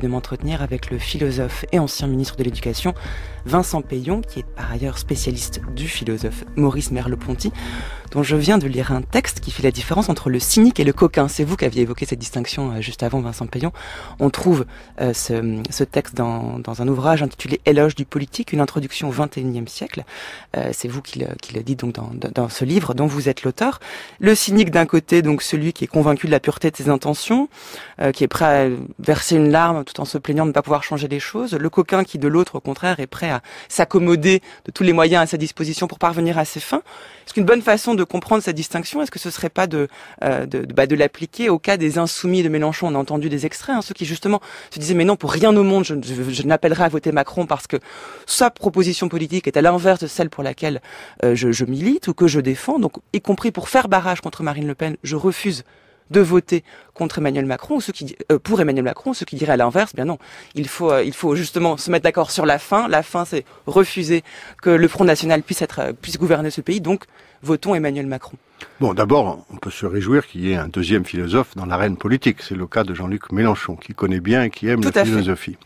de m'entretenir avec le philosophe et ancien ministre de l'Éducation, Vincent Payon, qui est par ailleurs spécialiste du philosophe Maurice Merleau-Ponty, dont je viens de lire un texte qui fait la différence entre le cynique et le coquin. C'est vous qui aviez évoqué cette distinction euh, juste avant, Vincent Payon. On trouve euh, ce, texte dans, dans, un ouvrage intitulé Éloge du politique, une introduction au XXIe siècle. Euh, C'est vous qui le, qui le, dites donc dans, dans ce livre dont vous êtes l'auteur. Le cynique d'un côté, donc celui qui est convaincu de la pureté de ses intentions, qui est prêt à verser une larme tout en se plaignant de ne pas pouvoir changer les choses, le coquin qui de l'autre au contraire est prêt à s'accommoder de tous les moyens à sa disposition pour parvenir à ses fins. Est-ce qu'une bonne façon de comprendre cette distinction, est-ce que ce serait pas de euh, bah, de, l'appliquer au cas des insoumis de Mélenchon On a entendu des extraits, hein, ceux qui justement se disaient mais non pour rien au monde je, je, n'appellerai à voter Macron parce que sa proposition politique est à l'inverse de celle pour laquelle euh, je, je milite ou que je défends, donc y compris pour faire barrage contre Marine Le Pen, je refuse de voter contre Emmanuel Macron, ou ceux qui euh, pour Emmanuel Macron, ceux qui diraient à l'inverse, bien non, il faut euh, il faut justement se mettre d'accord sur la fin. La fin, c'est refuser que le Front national puisse être euh, puisse gouverner ce pays. Donc votons Emmanuel Macron. Bon, d'abord, on peut se réjouir qu'il y ait un deuxième philosophe dans l'arène politique. C'est le cas de Jean-Luc Mélenchon, qui connaît bien et qui aime la philosophie.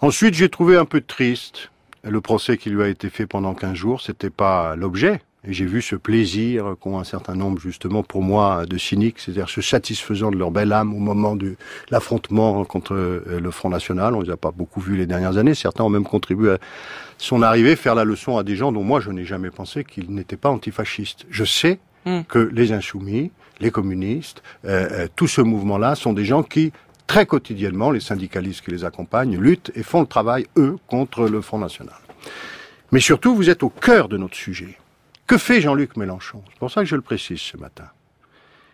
Ensuite, j'ai trouvé un peu triste le procès qui lui a été fait pendant 15 jours. C'était pas l'objet j'ai vu ce plaisir qu'ont un certain nombre, justement, pour moi, de cyniques, c'est-à-dire se satisfaisant de leur belle âme au moment de l'affrontement contre euh, le Front National. On ne les a pas beaucoup vus les dernières années. Certains ont même contribué à son arrivée, faire la leçon à des gens dont moi, je n'ai jamais pensé qu'ils n'étaient pas antifascistes. Je sais hmm. que les insoumis, les communistes, euh, euh, tout ce mouvement-là sont des gens qui très quotidiennement, les syndicalistes qui les accompagnent luttent et font le travail, eux, contre le Front National. Mais surtout, vous êtes au cœur de notre sujet. Que fait Jean-Luc Mélenchon C'est pour ça que je le précise ce matin.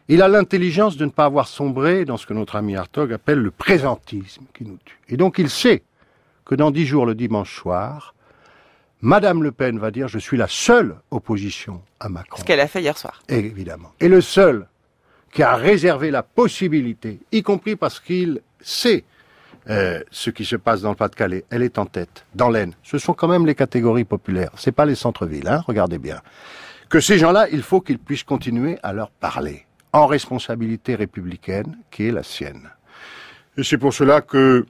Il a l'intelligence de ne pas avoir sombré dans ce que notre ami Hartog appelle le présentisme qui nous tue. Et donc il sait que dans dix jours le dimanche soir, Madame Le Pen va dire je suis la seule opposition à Macron. Ce qu'elle a fait hier soir. évidemment. Et le seul qui a réservé la possibilité, y compris parce qu'il sait euh, ce qui se passe dans le Pas-de-Calais. Elle est en tête, dans l'Aisne. Ce sont quand même les catégories populaires. C'est pas les centres-villes, hein, regardez bien. Que ces gens-là, il faut qu'ils puissent continuer à leur parler, en responsabilité républicaine qui est la sienne. Et c'est pour cela que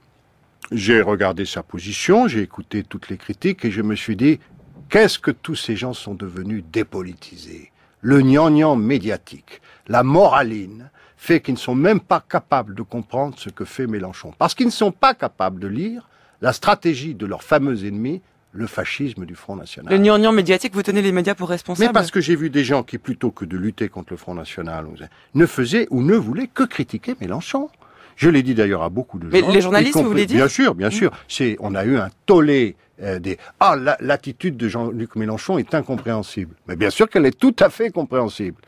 j'ai regardé sa position, j'ai écouté toutes les critiques et je me suis dit, qu'est-ce que tous ces gens sont devenus dépolitisés le gnangnan médiatique, la moraline, fait qu'ils ne sont même pas capables de comprendre ce que fait Mélenchon. Parce qu'ils ne sont pas capables de lire la stratégie de leur fameux ennemi, le fascisme du Front National. Le gnangnan médiatique, vous tenez les médias pour responsables Mais parce que j'ai vu des gens qui, plutôt que de lutter contre le Front National, ne faisaient ou ne voulaient que critiquer Mélenchon. Je l'ai dit d'ailleurs à beaucoup de gens. Mais les journalistes, vous voulez dire Bien sûr, bien sûr. C'est, on a eu un tollé euh, des ah l'attitude de Jean-Luc Mélenchon est incompréhensible. Mais bien sûr qu'elle est tout à fait compréhensible.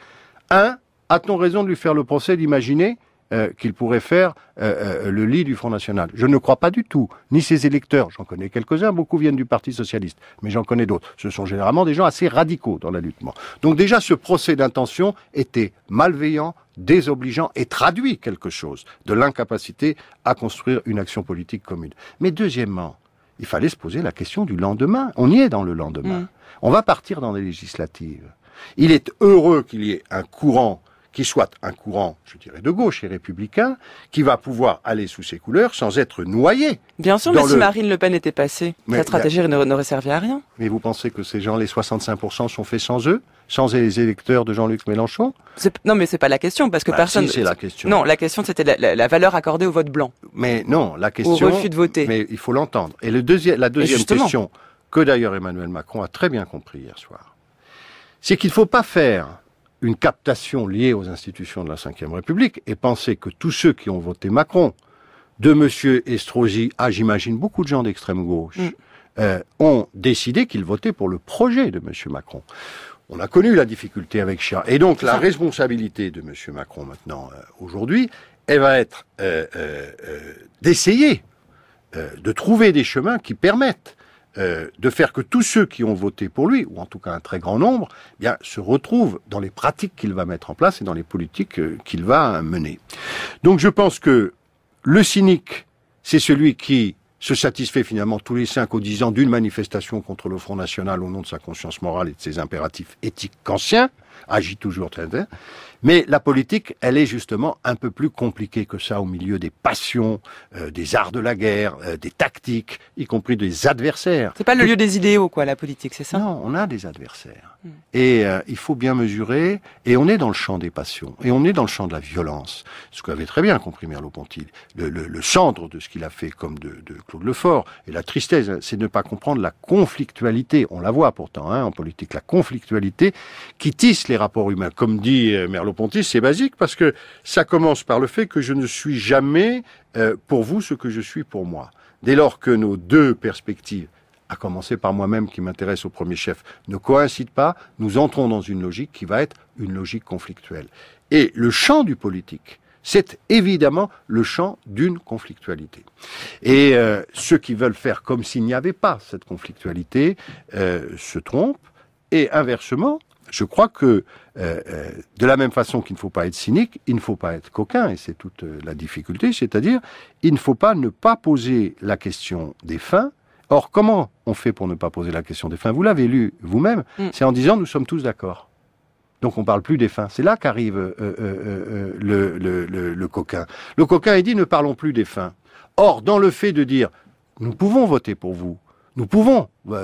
Un, a-t-on raison de lui faire le procès d'imaginer euh, qu'il pourrait faire euh, euh, le lit du Front National. Je ne crois pas du tout, ni ses électeurs, j'en connais quelques-uns, beaucoup viennent du Parti Socialiste, mais j'en connais d'autres. Ce sont généralement des gens assez radicaux dans la lutte. Donc déjà, ce procès d'intention était malveillant, désobligeant et traduit quelque chose de l'incapacité à construire une action politique commune. Mais deuxièmement, il fallait se poser la question du lendemain. On y est dans le lendemain. Mm. On va partir dans les législatives. Il est heureux qu'il y ait un courant qui soit un courant, je dirais, de gauche et républicain, qui va pouvoir aller sous ses couleurs sans être noyé. Bien sûr, mais si Marine Le Pen était passée, sa stratégie n'aurait servi à rien. Mais vous pensez que ces gens, les 65%, sont faits sans eux Sans les électeurs de Jean-Luc Mélenchon Non, mais c'est pas la question, parce que bah, personne... Si, c'est la question. Non, la question, c'était la, valeur accordée au vote blanc. Mais non, la question... Au refus de voter. Mais il faut l'entendre. Et le la deuxième question, que d'ailleurs Emmanuel Macron a très bien compris hier soir, c'est qu'il ne faut pas faire une captation liée aux institutions de la Ve République et penser que tous ceux qui ont voté Macron, de M. Estrosi à, j'imagine, beaucoup de gens d'extrême gauche, mm. euh, ont décidé qu'ils votaient pour le projet de M. Macron. On a connu la difficulté avec Chia. Et donc la responsabilité de M. Macron maintenant, euh, aujourd'hui, elle va être euh, d'essayer de trouver des chemins qui permettent euh, de faire que tous ceux qui ont voté pour lui, ou en tout cas un très grand nombre, eh bien se retrouvent dans les pratiques qu'il va mettre en place et dans les politiques euh, qu'il va mener. Donc je pense que le cynique, c'est celui qui se satisfait finalement tous les cinq ou dix ans d'une manifestation contre le Front National au nom de sa conscience morale et de ses impératifs éthiques qu'anciens agit toujours, très bien, mais la politique, elle est justement un peu plus compliquée que ça au milieu des passions, euh, des arts de la guerre, euh, des tactiques, y compris des adversaires. C'est pas le lieu des idéaux, quoi, la politique, c'est ça Non, on a des adversaires. Hmm. Et euh, il faut bien mesurer, et on est dans le champ des passions, et on est dans le champ de la violence, ce qu'avait très bien compris Merleau-Ponty. Le, centre de ce qu'il a fait comme de, Claude Lefort, et la tristesse, c'est de ne pas comprendre la conflictualité, on la voit pourtant hein, en politique, la conflictualité qui tisse les rapports humains. Comme dit euh, Merleau-Ponty, c'est basique parce que ça commence par le fait que je ne suis jamais euh, pour vous ce que je suis pour moi. Dès lors que nos deux perspectives, à commencer par moi-même qui m'intéresse au premier chef, ne coïncident pas, nous entrons dans une logique qui va être une logique conflictuelle. Et le champ du politique, c'est évidemment le champ d'une conflictualité. Et euh, ceux qui veulent faire comme s'il n'y avait pas cette conflictualité se trompent. Et inversement, je crois que euh, euh, de la même façon qu'il ne faut pas être cynique, il ne faut pas être coquin, et c'est toute euh, la difficulté, c'est-à-dire il ne faut pas ne pas poser la question des fins. Or, comment on fait pour ne pas poser la question des fins Vous l'avez lu vous-même, mm. c'est en disant nous sommes tous d'accord. Donc on parle plus des fins. C'est là qu'arrive le coquin. Le coquin est dit ne parlons plus des fins. Or, dans le fait de dire nous pouvons voter pour vous, nous pouvons euh,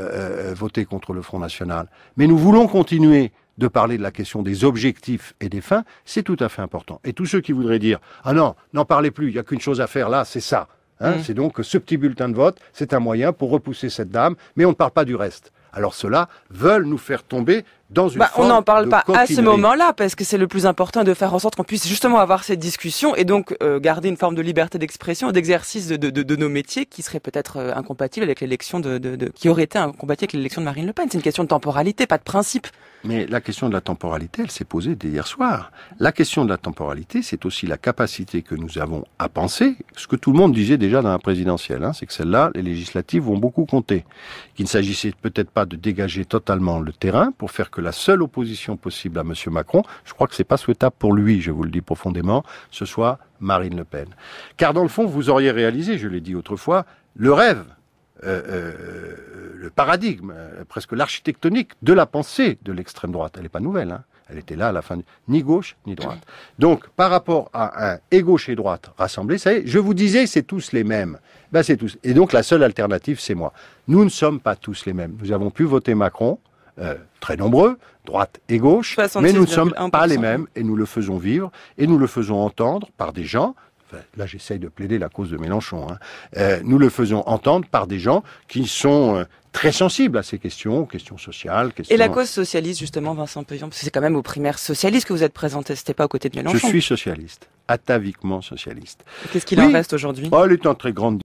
euh, voter contre le Front National, mais nous voulons continuer de parler de la question des objectifs et des fins, c'est tout à fait important. Et tous ceux qui voudraient dire Ah non, n'en parlez plus, il n'y a qu'une chose à faire là, c'est ça. Hein, mm. C'est donc ce petit bulletin de vote, c'est un moyen pour repousser cette dame, mais on ne parle pas du reste. Alors ceux-là veulent nous faire tomber dans une bah, On n'en parle pas à ce moment-là, parce que c'est le plus important de faire en sorte qu'on puisse justement avoir cette discussion et donc euh, garder une forme de liberté d'expression et d'exercice de, nos métiers qui serait peut-être euh, incompatible avec l'élection de, qui aurait été incompatible avec l'élection de Marine Le Pen. C'est une question de temporalité, pas de principe. Mais la question de la temporalité, elle s'est posée dès hier soir. La question de la temporalité, c'est aussi la capacité que nous avons à penser, ce que tout le monde disait déjà dans la présidentielle, hein, c'est que celle-là, les législatives vont beaucoup compter. Qu'il ne s'agissait peut-être pas de dégager totalement le terrain pour faire que la seule opposition possible à M. Macron, je crois que c'est pas souhaitable pour lui, je vous le dis profondément, ce soit Marine Le Pen. Car dans le fond, vous auriez réalisé, je l'ai dit autrefois, le rêve euh, euh, le paradigme, euh, presque l'architectonique de la pensée de l'extrême droite. Elle n'est pas nouvelle, hein. elle était là à la fin, ni gauche ni droite. Donc, par rapport à un et gauche et droite rassemblés, ça y je vous disais, c'est tous les mêmes. Ben, c'est tous. Et donc, la seule alternative, c'est moi. Nous ne sommes pas tous les mêmes. Nous avons pu voter Macron, euh, très nombreux, droite et gauche, mais nous ne sommes pas les mêmes et nous le faisons vivre et nous le faisons entendre par des gens. là, j'essaye de plaider la cause de Mélenchon. Hein, euh, nous le faisons entendre par des gens qui sont euh, très sensibles à ces questions, questions sociales. Et la cause socialiste, justement, Vincent Peillon, parce que c'est quand même aux primaires socialistes que vous êtes présenté, c'était pas aux côtés de Mélenchon. Je suis socialiste, ataviquement socialiste. Qu'est-ce qu'il en reste aujourd'hui oh, Elle très grande